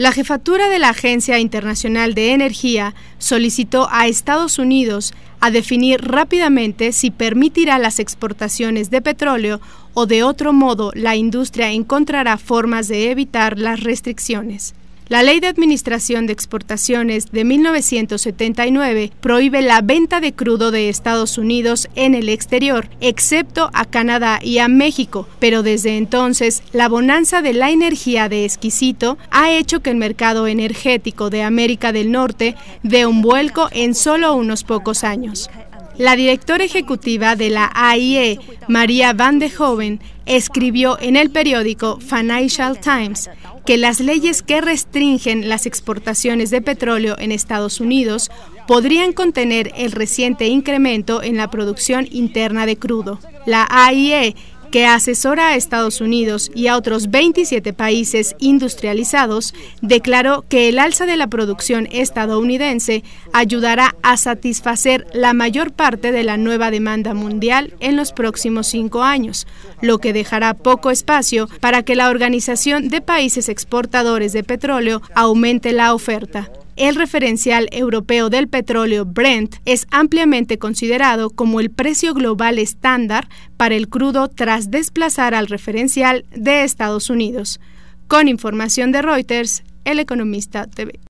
La jefatura de la Agencia Internacional de Energía solicitó a Estados Unidos a definir rápidamente si permitirá las exportaciones de petróleo o de otro modo la industria encontrará formas de evitar las restricciones. La Ley de Administración de Exportaciones de 1979 prohíbe la venta de crudo de Estados Unidos en el exterior, excepto a Canadá y a México, pero desde entonces la bonanza de la energía de exquisito ha hecho que el mercado energético de América del Norte dé un vuelco en solo unos pocos años. La directora ejecutiva de la AIE, María Van de Joven, escribió en el periódico Financial Times que las leyes que restringen las exportaciones de petróleo en Estados Unidos podrían contener el reciente incremento en la producción interna de crudo. La AIE que asesora a Estados Unidos y a otros 27 países industrializados, declaró que el alza de la producción estadounidense ayudará a satisfacer la mayor parte de la nueva demanda mundial en los próximos cinco años, lo que dejará poco espacio para que la Organización de Países Exportadores de Petróleo aumente la oferta el referencial europeo del petróleo Brent es ampliamente considerado como el precio global estándar para el crudo tras desplazar al referencial de Estados Unidos. Con información de Reuters, El Economista TV.